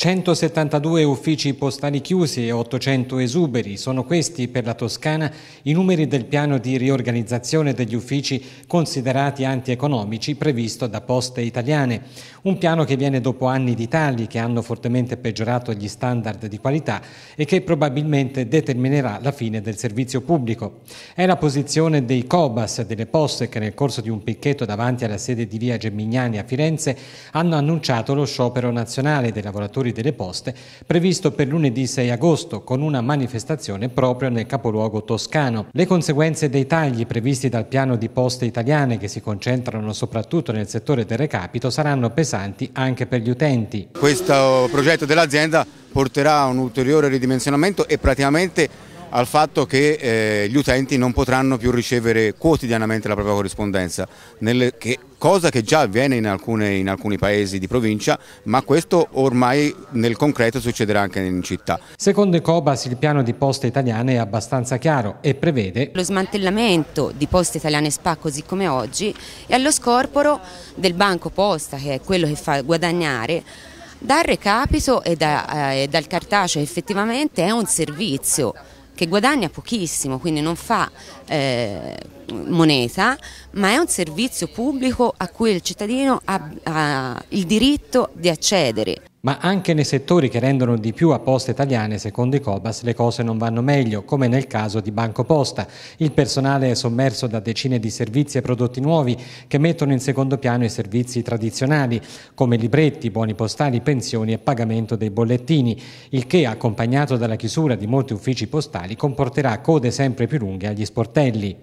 172 uffici postali chiusi e 800 esuberi sono questi per la Toscana i numeri del piano di riorganizzazione degli uffici considerati antieconomici previsto da Poste Italiane. Un piano che viene dopo anni di tagli che hanno fortemente peggiorato gli standard di qualità e che probabilmente determinerà la fine del servizio pubblico. È la posizione dei Cobas delle Poste che nel corso di un picchetto davanti alla sede di via Gemignani a Firenze hanno annunciato lo sciopero nazionale dei lavoratori lavoratori delle poste previsto per lunedì 6 agosto con una manifestazione proprio nel capoluogo toscano. Le conseguenze dei tagli previsti dal piano di poste italiane che si concentrano soprattutto nel settore del recapito saranno pesanti anche per gli utenti. Questo progetto dell'azienda porterà a un ulteriore ridimensionamento e praticamente al fatto che eh, gli utenti non potranno più ricevere quotidianamente la propria corrispondenza, nelle, che, cosa che già avviene in, alcune, in alcuni paesi di provincia, ma questo ormai nel concreto succederà anche in città. Secondo Ecobas il piano di poste italiane è abbastanza chiaro e prevede lo smantellamento di poste italiane SPA così come oggi e allo scorporo del banco posta che è quello che fa guadagnare dal recapito e, da, eh, dal cartaceo effettivamente è un servizio che guadagna pochissimo, quindi non fa eh, moneta, ma è un servizio pubblico a cui il cittadino ha, ha il diritto di accedere ma anche nei settori che rendono di più a poste italiane, secondo i Cobas, le cose non vanno meglio, come nel caso di Banco Posta. Il personale è sommerso da decine di servizi e prodotti nuovi che mettono in secondo piano i servizi tradizionali, come libretti, buoni postali, pensioni e pagamento dei bollettini, il che, accompagnato dalla chiusura di molti uffici postali, comporterà code sempre più lunghe agli sportelli.